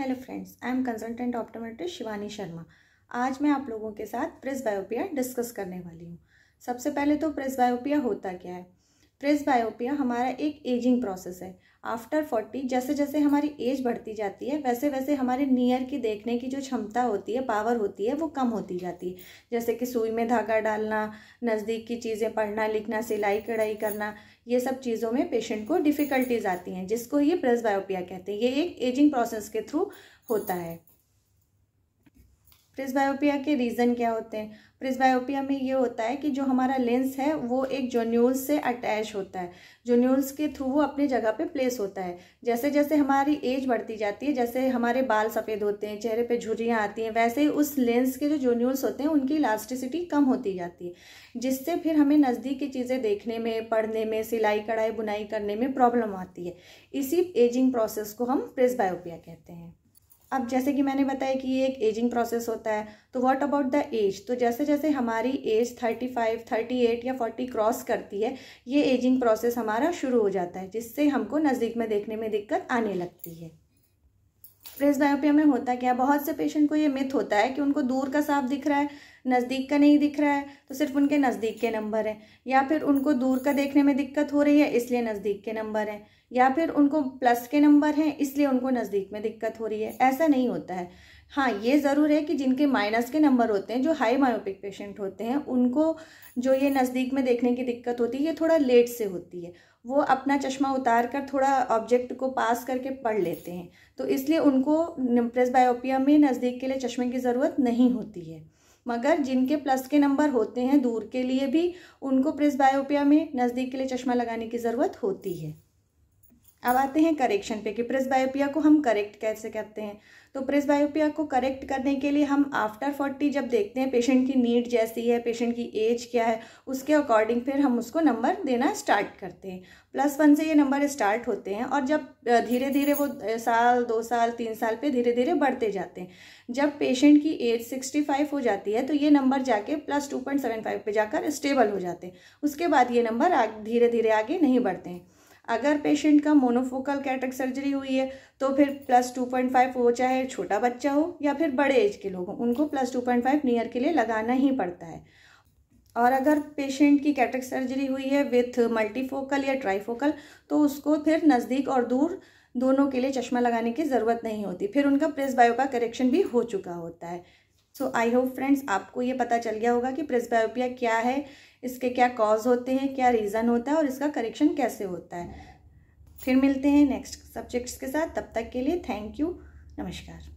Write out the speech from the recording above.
hello friends I am consultant optometrist Shivani Sharma आज मैं आप लोगों के साथ प्रेस बायोपिया डिस्कस करने वाली हूँ सबसे पहले तो प्रेस बायोपिया होता क्या है प्रेस बायोपिया हमारा एक एजिंग प्रोसेस है आफ्टर फोर्टी जैसे जैसे हमारी एज बढ़ती जाती है वैसे वैसे हमारे नियर की देखने की जो क्षमता होती है पावर होती है वो कम होती जाती है जैसे कि सुई में धागा डालना नज़दीक की चीज़ें पढ़ना लिखना सिलाई कढ़ाई करना ये सब चीज़ों में पेशेंट को डिफ़िकल्टीज आती हैं जिसको ये प्रेस बायोपिया कहते हैं ये एक एजिंग प्रोसेस के थ्रू होता है प्रेसबायोपिया के रीज़न क्या होते हैं प्रिस्बायोपिया में ये होता है कि जो हमारा लेंस है वो एक जोन्यूल्स से अटैच होता है जोन्यूल्स के थ्रू वो अपने जगह पे प्लेस होता है जैसे जैसे हमारी एज बढ़ती जाती है जैसे हमारे बाल सफ़ेद होते हैं चेहरे पे झुर्रियाँ आती हैं वैसे ही उस लेंस के जो जोन्यूल्स होते हैं उनकी इलास्टिसिटी कम होती जाती है जिससे फिर हमें नज़दीक की चीज़ें देखने में पढ़ने में सिलाई कढ़ाई बुनाई करने में प्रॉब्लम आती है इसी एजिंग प्रोसेस को हम प्रेसबायोपिया कहते हैं अब जैसे कि मैंने बताया कि ये एक एजिंग प्रोसेस होता है तो व्हाट अबाउट द एज तो जैसे जैसे हमारी age thirty five thirty eight या फोर्टी क्रॉस करती है ये एजिंग प्रोसेस हमारा शुरू हो जाता है जिससे हमको नज़दीक में देखने में दिक्कत आने लगती है प्रेसडायोपिया में होता क्या है बहुत से पेशेंट को ये मिथ होता है कि उनको दूर का सांप दिख रहा है नज़दीक का नहीं दिख रहा है तो सिर्फ उनके नज़दीक के नंबर हैं या फिर उनको दूर का देखने में दिक्कत हो रही है इसलिए नज़दीक के नंबर हैं या फिर उनको प्लस के नंबर हैं इसलिए उनको नज़दीक में दिक्कत हो रही है ऐसा नहीं होता है हाँ ये ज़रूर है कि जिनके माइनस के नंबर होते हैं जो हाई मायोपिक पेशेंट होते हैं उनको जो ये नज़दीक में देखने की दिक्कत होती है ये थोड़ा लेट से होती है वो अपना चश्मा उतार कर थोड़ा ऑब्जेक्ट को पास करके पढ़ लेते हैं तो इसलिए उनको प्रेस बायोपिया में नज़दीक के लिए चश्मे की ज़रूरत नहीं होती है मगर जिनके प्लस के नंबर होते हैं दूर के लिए भी उनको प्रेस बायोपिया में नज़दीक के लिए चश्मा लगाने की ज़रूरत होती है अब आते हैं करेक्शन पे कि प्रेस बायोपिया को हम करेक्ट कैसे करते हैं तो प्रेस बायोपिया को करेक्ट करने के लिए हम आफ्टर फोर्टी जब देखते हैं पेशेंट की नीड जैसी है पेशेंट की एज क्या है उसके अकॉर्डिंग फिर हम उसको नंबर देना स्टार्ट करते हैं प्लस वन से ये नंबर स्टार्ट होते हैं और जब धीरे धीरे वो साल दो साल तीन साल पे धीरे धीरे बढ़ते जाते हैं जब पेशेंट की एज सिक्सटी फाइव हो जाती है तो ये नंबर जाके plus two point seven five पर जाकर स्टेबल हो जाते हैं उसके बाद ये नंबर धीरे धीरे आगे नहीं बढ़ते हैं अगर पेशेंट का मोनोफोकल कैटक सर्जरी हुई है तो फिर प्लस टू पॉइंट फाइव वो चाहे छोटा बच्चा हो या फिर बड़े एज के लोग हों उनको plus two point five near के लिए लगाना ही पड़ता है और अगर पेशेंट की कैटक सर्जरी हुई है विथ मल्टीफोकल या ट्राईफोकल तो उसको फिर नज़दीक और दूर दोनों के लिए चश्मा लगाने की ज़रूरत नहीं होती फिर उनका प्रेस बायो का करेक्शन भी हो चुका होता है सो आई होप फ्रेंड्स आपको ये पता चल गया होगा कि प्रेस्बायोपिया क्या है इसके क्या कॉज होते हैं क्या रीज़न होता है और इसका करेक्शन कैसे होता है फिर मिलते हैं नेक्स्ट सब्जेक्ट्स के साथ तब तक के लिए थैंक यू नमस्कार